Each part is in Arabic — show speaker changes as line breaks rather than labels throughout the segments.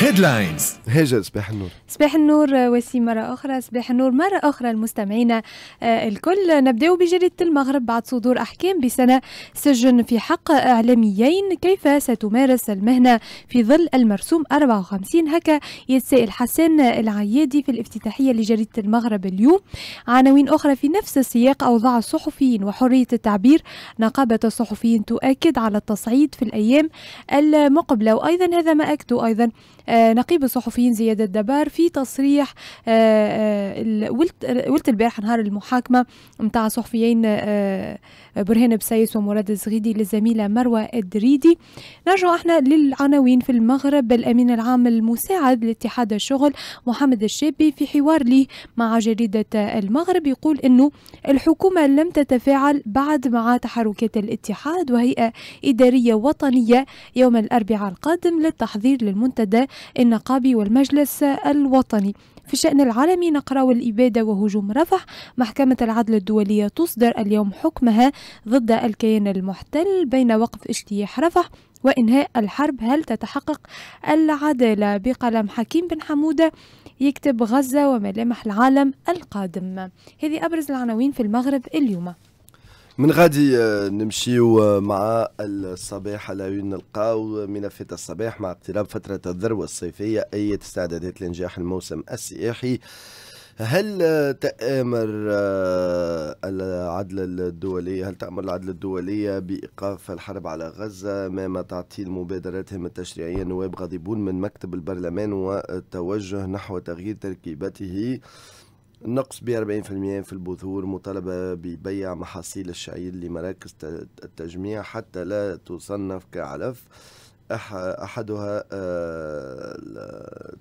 هيدلاينز هاجر صباح النور
صباح النور آه، وسيم مرة أخرى صباح النور مرة أخرى المستمعين آه، الكل نبدأ بجريدة المغرب بعد صدور أحكام بسنة سجن في حق إعلاميين كيف ستمارس المهنة في ظل المرسوم 54 هكا يتسائل حسن العيادي في الافتتاحية لجريدة المغرب اليوم عناوين أخرى في نفس السياق أوضاع الصحفيين وحرية التعبير نقابة الصحفيين تؤكد على التصعيد في الأيام المقبلة وأيضا هذا ما أكدوا أيضا آه، نقيب الصحفيين زياد الدبار في تصريح آه، آه، ولت البارح نهار المحاكمة متاع صحفيين برهان بسيس ومراد الزغيدي للزميلة مروى الدريدي نرجع احنا للعناوين في المغرب الأمين العام المساعد لاتحاد الشغل محمد الشابي في حوار لي مع جريدة المغرب يقول أنه الحكومة لم تتفاعل بعد مع تحركات الاتحاد وهيئة إدارية وطنية يوم الأربعاء القادم للتحضير للمنتدى النقابي والمجلس الوطني في الشأن العالمي نقرأ الإبادة وهجوم رفح محكمة العدل الدولية تصدر اليوم حكمها ضد الكيان المحتل بين وقف اجتياح رفح وإنهاء الحرب هل تتحقق العدالة بقلم حكيم بن حمودة يكتب غزة وملامح العالم القادم هذه أبرز العناوين في المغرب اليوم
من غادي آه، نمشيو آه، مع الصباح على اون نلقاو آه، ملفات الصباح مع اقتراب فترة الذروة الصيفية أي استعدادات لنجاح الموسم السياحي هل تأمر العدل الدولي هل تأمر العدل الدولية بإيقاف الحرب على غزة ما تعطيل مبادراتهم التشريعية نواب غاضبون من مكتب البرلمان والتوجه نحو تغيير تركيبته نقص ب 40% في البذور مطالبة ببيع محاصيل الشعير لمراكز التجميع حتى لا تصنف كعلف أحدها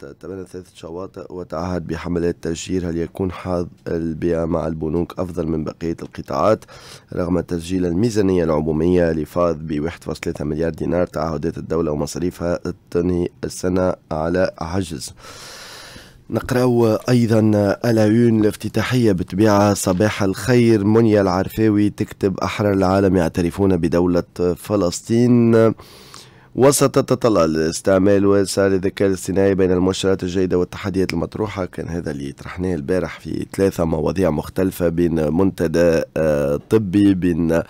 تبنى آه، ثلاثة شواطئ وتعهد بحملات تشجير هل يكون حظ البيع مع البنوك أفضل من بقية القطاعات رغم تسجيل الميزانية العمومية لفاض ب 1.3 مليار دينار تعهدات الدولة ومصاريفها تنهي السنة على عجز نقراو ايضا الاون الافتتاحيه بتبيعه صباح الخير منيا العرفاوي تكتب احرار العالم يعترفون بدوله فلسطين وستتطلع لاستعمال وسائل الذكاء الاصطناعي بين المؤشرات الجيدة والتحديات المطروحة كان هذا اللي طرحناه البارح في ثلاثة مواضيع مختلفة بين منتدى آه، طبي بين آه،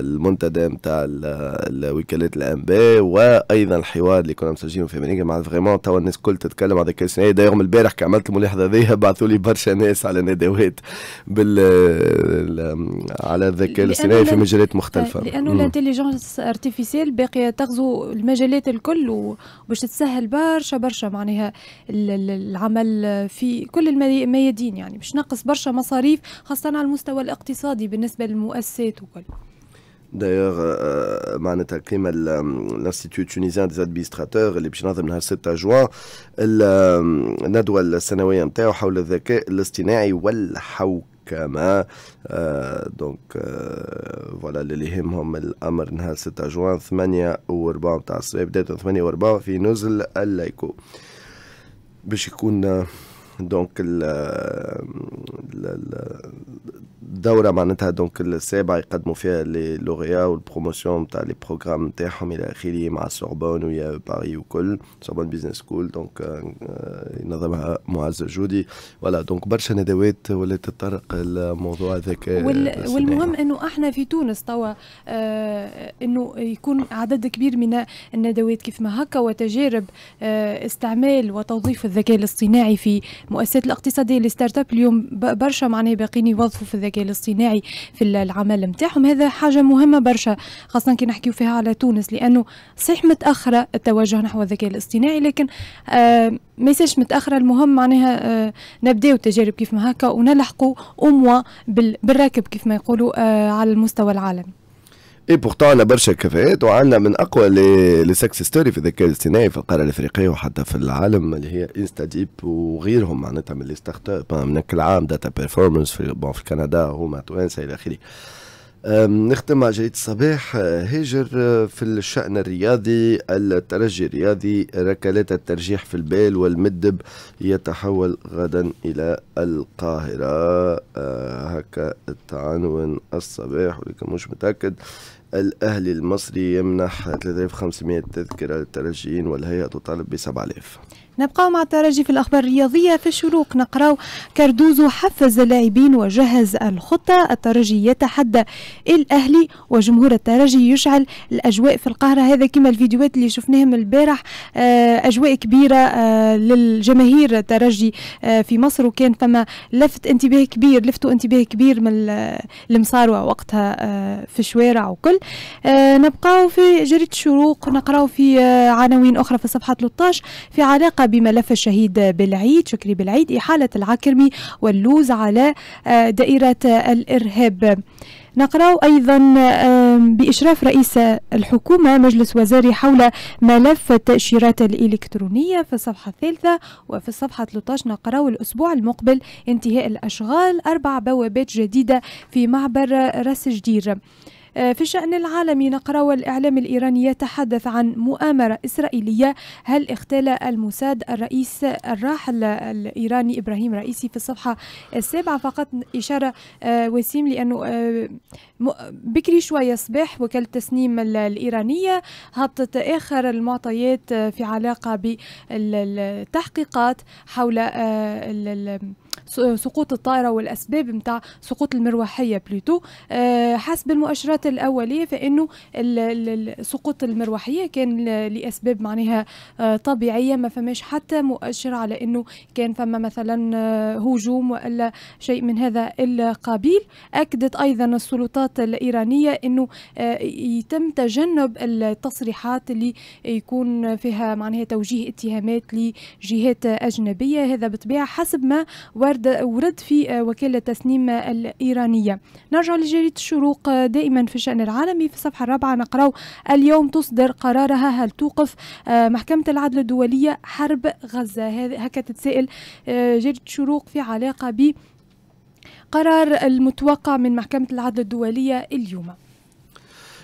المنتدى نتاع الوكالات الأنباء وأيضا الحوار اللي كنا مسجلينه في أمريكا مع فريمون توا الناس الكل تتكلم على الذكاء الاصطناعي يوم البارح كي عملت الملاحظة هذيا بعثوا لي برشا ناس على ندوات بال على الذكاء الاصطناعي في مجالات مختلفة آه، لأنه
الانتيليجونس ارتيفيسيال ديال باقيه تغزو المجالات الكل وباش تسهل برشا برشا معناها العمل في كل الميادين يعني باش نقص برشا مصاريف خاصه على المستوى الاقتصادي بالنسبه للمؤسسات وكل
دايوغ euh, معناتها كيما الانستيتيو تونيزيان دي ادمينستراتور اللي باش ينظم نهار 6 جوان الندوه السنويه نتاعو حول الذكاء الاصطناعي والحوكمه كما آه، دونك آه، فوالا اللي يهمهم الامر نهار 6 جوان 8 و 4 تاع الصباح بدات 8 و 4 في نزل اللايكو باش يكون آه، دونك ال دوره معناتها دونك السابعه يقدموا فيها لي لوريا والبروموسيون تاع لي بروغرام نتاعهم الى اخره مع سوربون ويا باري وكل سوربون بيزنس سكول دونك آه، آه، ينظمها معز الجودي ولا دونك برشا ندوات ولات تطرق الموضوع هذاك آه، وال... والمهم
انه احنا في تونس توا آه انه يكون عدد كبير من الندوات كيف ما هكا وتجارب آه استعمال وتوظيف الذكاء الاصطناعي في مؤسسات الاقتصاديه الستارت اب اليوم برشا معناه باقيين يوظفوا في الذكاء الذكاء الاصطناعي في العمل نتاعهم هذا حاجه مهمه برشا خاصه كي نحكيو فيها على تونس لانه صحيح متاخره التوجه نحو الذكاء الاصطناعي لكن آه ميساج متاخره المهم معناها آه نبداو تجارب كيف ما هكا ونلحقوا اوموا بالراكب كيف ما يقولوا آه على المستوى العالمي
اي بورتون عندنا برشا كفاءات وعندنا من اقوى لي سكس ستوري في الذكاء الاصطناعي في القاره الافريقيه وحتى في العالم اللي هي انستا ديب وغيرهم معناتها من لي ستارت اب من كل عام داتا بيرفورمانس في بون في كندا هما توانسه الى اخره نختم مع جريدة الصباح أه، هاجر أه، في الشأن الرياضي الترجي الرياضي ركلات الترجيح في البال والمدب يتحول غدا إلى القاهرة أه، هكا التعنون الصباح ولكن مش متأكد الأهلي المصري يمنح 3500 تذكرة للترجيين والهيئة تطالب ب 7000
نبقاو مع الترجي في الأخبار الرياضية في الشروق نقراو كاردوزو حفز اللاعبين وجهز الخطة الترجي يتحدى الأهلي وجمهور الترجي يشعل الأجواء في القاهرة هذا كما الفيديوهات اللي شفناهم البارح آه، أجواء كبيرة آه، للجماهير الترجي آه، في مصر وكان فما لفت انتباه كبير لفتوا انتباه كبير من المصاروة وقتها في الشوارع وكل نبقاو في جريدة الشروق نقراو في عناوين أخرى في صفحة 13 في علاقة بملف الشهيد بالعيد شكري بالعيد إحالة العكرمي واللوز على آه، دائرة الإرهاب نقرأ أيضا بإشراف رئيس الحكومة مجلس وزاري حول ملف التأشيرات الإلكترونية في الصفحة الثالثة وفي الصفحة 13 نقرأ الأسبوع المقبل انتهاء الأشغال أربع بوابات جديدة في معبر راس جدير آه، في الشأن العالمي نقرأ والإعلام الإيراني يتحدث عن مؤامرة إسرائيلية هل اغتال الموساد الرئيس الراحل الإيراني إبراهيم رئيسي في الصفحة السابعة فقط إشارة آه، وسيم لأنه آه، بكري شوية صباح وكالة تسنيم الإيرانية هطت آخر المعطيات في علاقة بالتحقيقات حول سقوط الطائرة والأسباب متاع سقوط المروحية بلوتو آه، حسب المؤشرات الأولية فإنه سقوط المروحية كان لأسباب معناها آه، طبيعية ما فماش حتى مؤشر على إنه كان فما مثلا آه، هجوم ولا شيء من هذا القبيل أكدت أيضا السلطات الإيرانية إنه يتم تجنب التصريحات اللي يكون فيها معناها توجيه اتهامات لجهات أجنبية هذا بطبيعة حسب ما ورد ورد في آه، وكالة تسنيم الإيرانية نرجع لجريدة الشروق آه، دائما في الشأن العالمي في الصفحة الرابعة نقرأ اليوم تصدر قرارها هل توقف آه، محكمة العدل الدولية حرب غزة هكا تتسائل جريدة الشروق في علاقة ب قرار المتوقع من محكمة العدل الدولية اليوم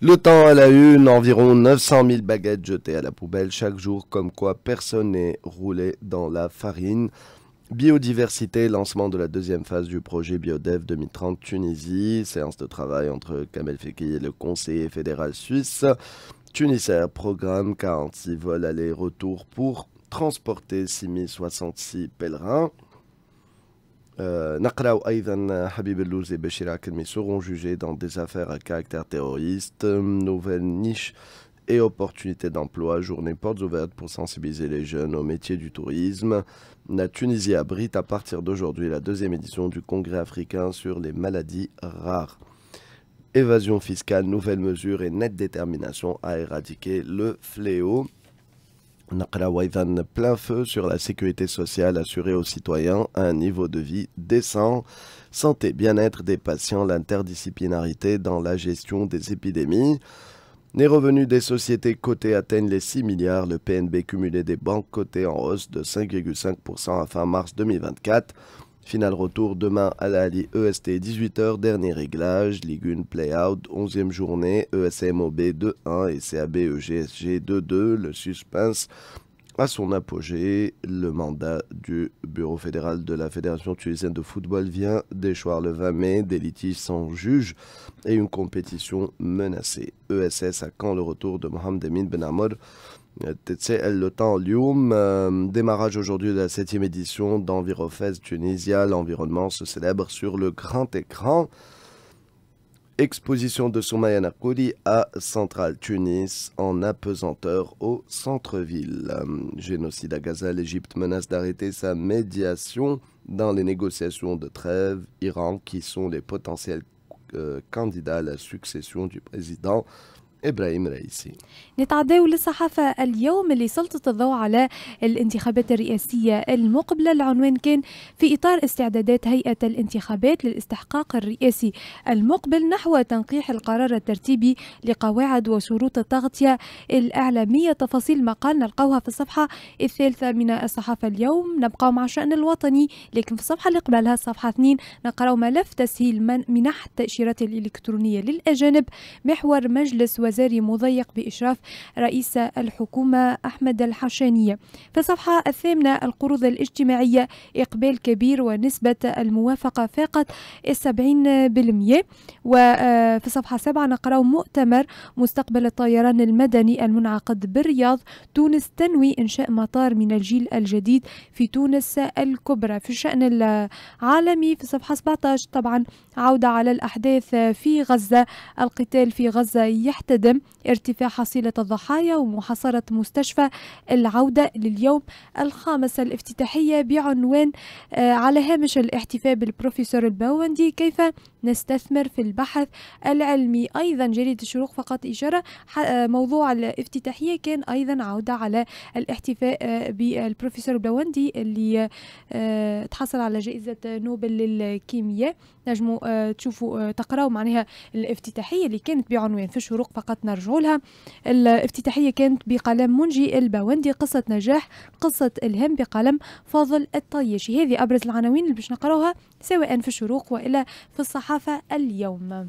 Le temps à la une, environ 900 000 baguettes jetées à la poubelle chaque jour, comme quoi personne n'est roulé dans la farine. Biodiversité, lancement de la deuxième phase du projet Biodev 2030 Tunisie, séance de travail entre Kamel Feki et le conseiller fédéral suisse. Tunisair, programme 46 vols aller-retour pour transporter 6066 pèlerins. نقراو euh, Habib Elouz et Beshira Kedmi seront jugés dans des affaires à caractère terroriste nouvelle niche et opportunités d'emploi, journée portes ouvertes pour sensibiliser les jeunes au métier du tourisme. La Tunisie abrite à partir d'aujourd'hui la deuxième édition du Congrès africain sur les maladies rares. Évasion fiscale, nouvelles mesures et nette détermination à éradiquer le fléau. Nakrawaïvan plein feu sur la sécurité sociale assurée aux citoyens un niveau de vie décent, santé, bien-être des patients, l'interdisciplinarité dans la gestion des épidémies. Les revenus des sociétés cotées atteignent les 6 milliards. Le PNB cumulé des banques cotées en hausse de 5,5% à fin mars 2024. Final retour demain à la e EST 18h, dernier réglage, Ligue 1 Playout, 11e journée, ESMOB 2-1 et CAB EGSG 2-2, le suspense à son apogée, le mandat du Bureau fédéral de la Fédération tunisienne de football vient d'échoir le 20 mai, des litiges sans juge et une compétition menacée. ESS à quand le retour de Mohamed Emine Ben Amor TCL Le Temps Lyoum. démarrage aujourd'hui de la 7 édition d'Envirofest Tunisia. L'environnement se célèbre sur le grand écran. Exposition de Soumaïa Narkoudi à Centrale Tunis en apesanteur au centre-ville. Génocide à Gaza, l'Égypte menace d'arrêter sa médiation dans les négociations de trêve. Iran, qui sont les potentiels euh, candidats à la succession du président إبراهيم رئيسي
نتعداو للصحافة اليوم اللي سلطت الضوء على الانتخابات الرئاسية المقبلة العنوان كان في إطار استعدادات هيئة الانتخابات للاستحقاق الرئاسي المقبل نحو تنقيح القرار الترتيبي لقواعد وشروط التغطية الإعلامية تفاصيل مقال نلقاوها في الصفحة الثالثة من الصحافة اليوم نبقاو مع الشأن الوطني لكن في الصفحة اللي قبلها الصفحة 2 نقراو ملف تسهيل منح التأشيرات الإلكترونية للأجانب محور مجلس و الوزاري مضيق بإشراف رئيس الحكومة أحمد الحشانية في الصفحة الثامنة القروض الاجتماعية إقبال كبير ونسبة الموافقة فاقت 70% وفي صفحة سبعة نقرأ مؤتمر مستقبل الطيران المدني المنعقد بالرياض تونس تنوي إنشاء مطار من الجيل الجديد في تونس الكبرى في الشأن العالمي في صفحة 17 طبعا عودة على الأحداث في غزة القتال في غزة يحتد تستخدم ارتفاع حصيلة الضحايا ومحاصرة مستشفى العودة لليوم الخامس الافتتاحية بعنوان آه، على هامش الاحتفاء بالبروفيسور الباوندي كيف نستثمر في البحث العلمي أيضا جريدة الشروق فقط إشارة آه، موضوع الافتتاحية كان أيضا عودة على الاحتفاء آه، بالبروفيسور الباوندي اللي تحصل على جائزة نوبل للكيمياء نجموا آه، تشوفوا آه، تقراوا معناها الافتتاحيه اللي كانت بعنوان في الشروق فقط نرجعوا لها الافتتاحيه كانت بقلم منجي البوندي قصه نجاح قصه الهم بقلم فاضل الطيشي هذه ابرز العناوين اللي باش نقراوها سواء في الشروق والا في الصحافه اليوم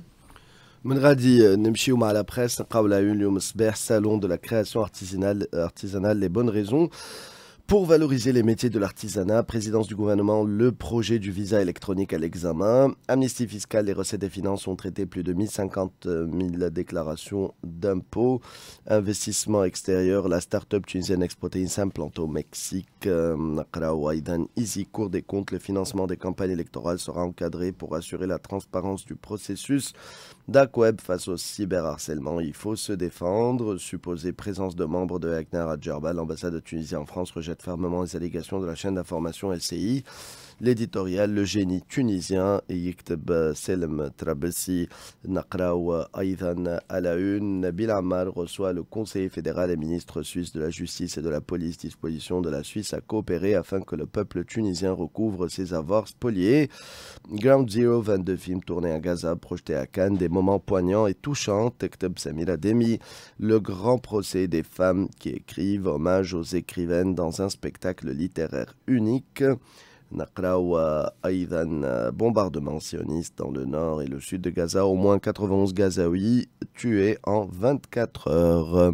من غادي نمشيو مع لا بريس نلقاو لا اليوم الصباح سالون دو لا كرياسيون ارتيزينال ارتيزانال لي بون ريزون Pour valoriser les métiers de l'artisanat, présidence du gouvernement, le projet du visa électronique à l'examen. Amnistie fiscale les recettes des finances ont traité plus de 1050 000 euh, déclarations d'impôts. Investissement extérieur, la start-up tunisienne simple s'implante au Mexique. Euh, Easy cours des comptes, le financement des campagnes électorales sera encadré pour assurer la transparence du processus. Dacweb face au cyberharcèlement, il faut se défendre. Supposée présence de membres de Hackner à l'ambassade de Tunisie en France rejette fermement les allégations de la chaîne d'information LCI. L'éditorial Le génie tunisien, Yikteb Selem Trabesi, Nakraou Aïdan à la Nabil reçoit le conseiller fédéral et ministre suisse de la justice et de la police, disposition de la Suisse à coopérer afin que le peuple tunisien recouvre ses avoirs spoliés. Ground Zero, 22 films tournés à Gaza, projetés à Cannes, des moment poignant et touchant, Tekteb Samir Ademi le grand procès des femmes qui écrivent, hommage aux écrivaines dans un spectacle littéraire unique. naklaoua Aïdan, bombardement sioniste dans le nord et le sud de Gaza, au moins 91 Gazaouis tués en 24 heures.